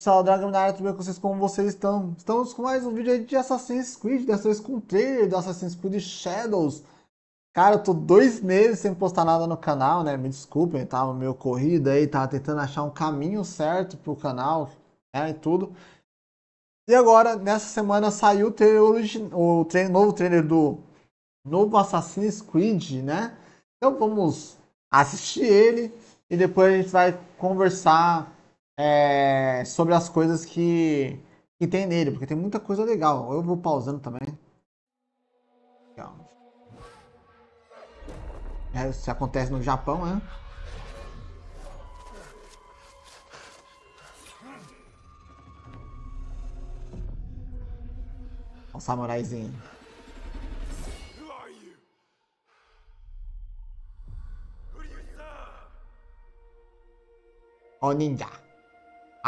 Sala Dragon na área, tudo bem com vocês? Como vocês estão? Estamos com mais um vídeo aí de Assassin's Creed, dessa né? vez com o trailer do Assassin's Creed Shadows. Cara, eu tô dois meses sem postar nada no canal, né? Me desculpem, tava meio corrido aí, tava tentando achar um caminho certo pro canal, né, e tudo. E agora, nessa semana, saiu o, trailer o novo trailer do novo Assassin's Creed, né? Então vamos assistir ele e depois a gente vai conversar é, sobre as coisas que, que tem nele, porque tem muita coisa legal. Eu vou pausando também. É, isso acontece no Japão, né? O samuraizinho. Ó, ninja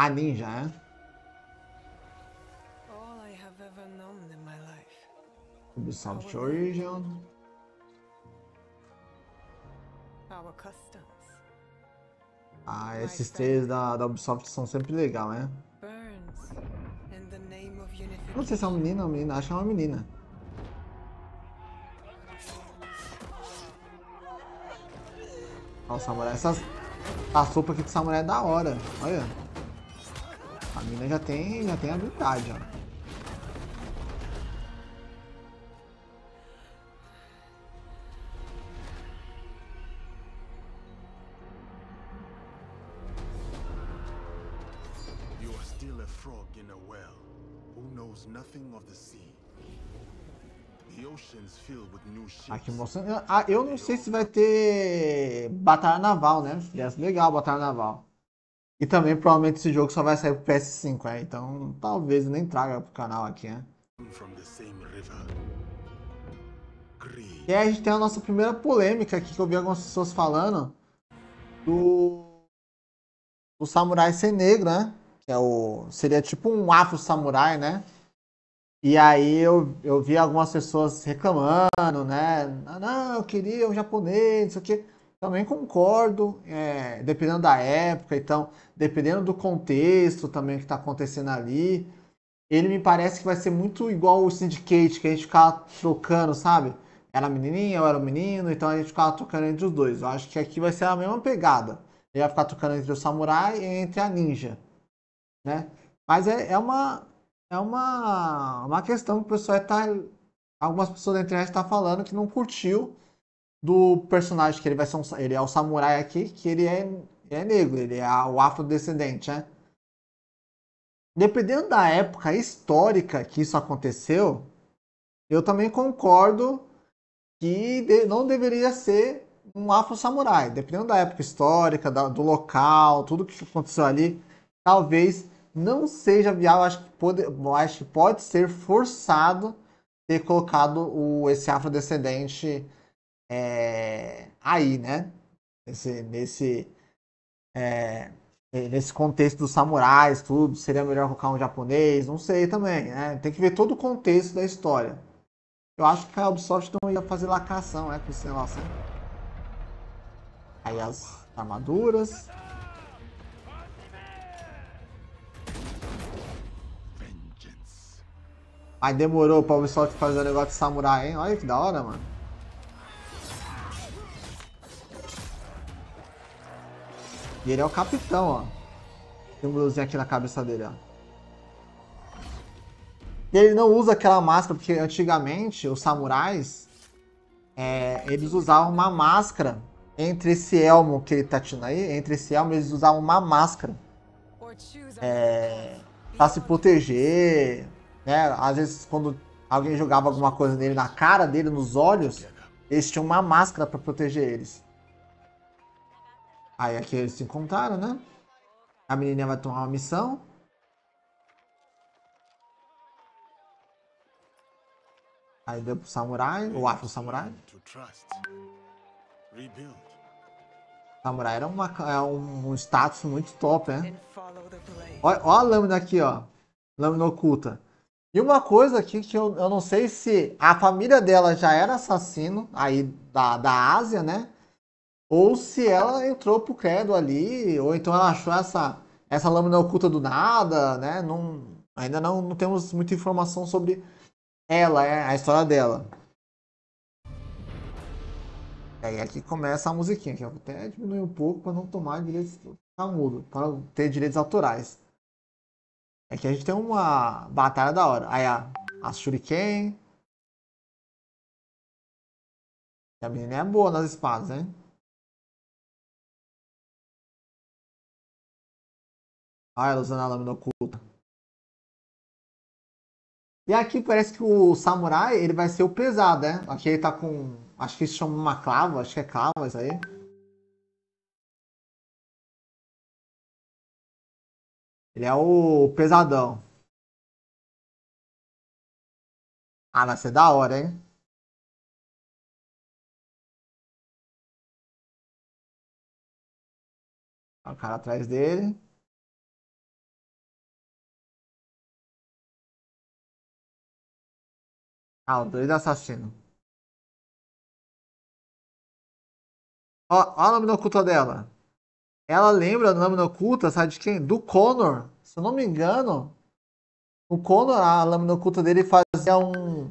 a ninja, né? Ubisoft Origin. Ah, esses três da, da Ubisoft são sempre legal, né? Não sei se é uma menina ou uma menina, acho que é uma menina. Nossa, o essas... A sopa aqui de samurai é da hora, olha. A mina já tem, já tem habilidade, ó. Aqui mostrando. Ah, eu não sei se vai ter batalha naval, né? Seria legal batalha naval. E também provavelmente esse jogo só vai sair pro PS5, né? Então talvez nem traga pro canal aqui, né? E aí a gente tem a nossa primeira polêmica aqui que eu vi algumas pessoas falando do, do samurai ser negro, né? Que é o, seria tipo um afro samurai, né? E aí eu, eu vi algumas pessoas reclamando, né? Ah, não, eu queria um japonês, não sei o quê. Também concordo, é, dependendo da época, então, dependendo do contexto também que está acontecendo ali. Ele me parece que vai ser muito igual o Syndicate, que a gente ficava trocando, sabe? Era menininha, eu era menino, então a gente ficava trocando entre os dois. Eu acho que aqui vai ser a mesma pegada. Ele vai ficar trocando entre o samurai e entre a ninja, né? Mas é, é uma é uma, uma questão que o pessoal está algumas pessoas da internet estão tá falando que não curtiu do personagem, que ele vai ser um, ele é o samurai aqui, que ele é, é negro, ele é o afrodescendente, né? Dependendo da época histórica que isso aconteceu, eu também concordo que de, não deveria ser um afro-samurai. Dependendo da época histórica, da, do local, tudo que aconteceu ali, talvez não seja viável. Acho que pode, acho que pode ser forçado ter colocado o, esse afrodescendente descendente é, aí, né? nesse, é, nesse contexto dos samurais, tudo, seria melhor colocar um japonês, não sei também, né? Tem que ver todo o contexto da história. Eu acho que a Ubisoft não ia fazer lacração, né, com esse negócio. Né? Aí as armaduras. Aí demorou pra Ubisoft fazer o negócio de samurai, hein? Olha que da hora, mano. E ele é o capitão, ó. Tem um blusinho aqui na cabeça dele, ó. E ele não usa aquela máscara, porque antigamente os samurais, é, eles usavam uma máscara. Entre esse elmo que ele tá tendo aí, entre esse elmo, eles usavam uma máscara. É, pra se proteger, né? Às vezes quando alguém jogava alguma coisa nele na cara dele, nos olhos, eles tinham uma máscara para proteger eles. Aí aqui eles se encontraram, né? A menina vai tomar uma missão. Aí deu pro samurai, o afro samurai. Samurai era uma, é um, um, status muito top, né? Olha, olha a lâmina aqui, ó. Lâmina oculta. E uma coisa aqui que eu, eu não sei se a família dela já era assassino, aí da, da Ásia, né? ou se ela entrou pro credo ali, ou então ela achou essa, essa lâmina oculta do nada, né? Não, ainda não, não temos muita informação sobre ela, é, a história dela. E aí aqui começa a musiquinha, que eu até diminuir um pouco para não tomar direitos tá mudo, para ter direitos autorais. É que a gente tem uma batalha da hora. Aí a, a Shuriken. A menina é boa nas espadas, hein? Ah, ela usando a lâmina oculta. E aqui parece que o samurai, ele vai ser o pesado, né? Aqui ele tá com... Acho que se chama uma clava, acho que é clava isso aí. Ele é o pesadão. Ah, vai ser da hora, hein? O cara atrás dele. Ah, o doido é assassino. Ó, ó a lâmina oculta dela. Ela lembra da lâmina oculta, sabe de quem? Do Connor. Se eu não me engano, o Connor, a lâmina oculta dele fazia um.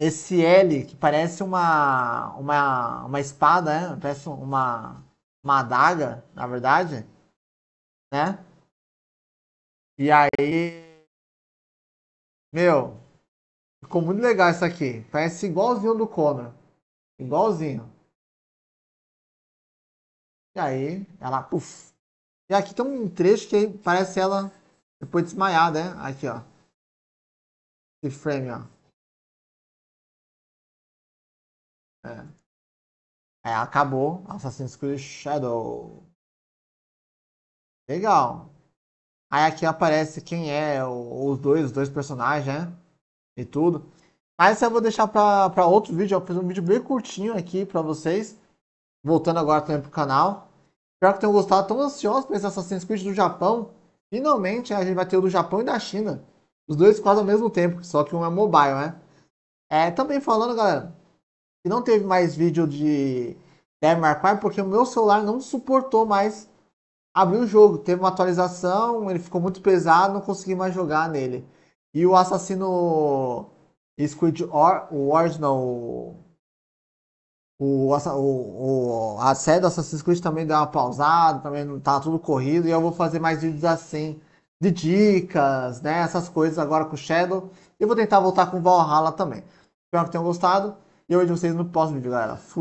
Esse L que parece uma. Uma, uma espada, né? Parece uma. Uma adaga, na verdade. Né? E aí. Meu, Ficou muito legal isso aqui. Parece igualzinho do Conor. Igualzinho. E aí, ela. Puf. E aqui tem um trecho que parece ela depois desmaiada, né? Aqui, ó. Esse frame, ó. É. Aí acabou Assassin's Creed Shadow. Legal. Aí aqui aparece quem é o, os dois, os dois personagens, né? e tudo. Mas eu vou deixar para outro vídeo. Eu fiz um vídeo bem curtinho aqui para vocês. Voltando agora também pro canal. Espero que tenham gostado. Tão ansioso para esse Assassin's Creed do Japão. Finalmente né, a gente vai ter o do Japão e da China. Os dois quase ao mesmo tempo, só que um é mobile, né? É, também falando, galera, que não teve mais vídeo de Devil May Cry porque o meu celular não suportou mais abrir o jogo. Teve uma atualização, ele ficou muito pesado, não consegui mais jogar nele. E o assassino Squid Or, o Wars não, o, o, o, a série do Assassin's Creed também deu uma pausada, também tá tudo corrido, e eu vou fazer mais vídeos assim, de dicas, né, essas coisas agora com o Shadow, e vou tentar voltar com Valhalla também. Espero que tenham gostado, e eu vejo vocês no próximo vídeo, galera. Fui!